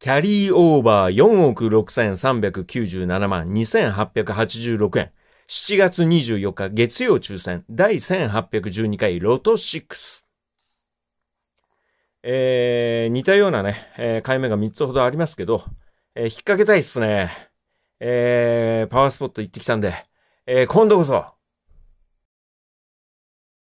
キャリーオーバー4億6397万2886円。7月24日月曜抽選第1812回ロト6。えー、似たようなね、えー、回目が3つほどありますけど、えー、引っ掛けたいっすね。えー、パワースポット行ってきたんで、えー、今度こそ、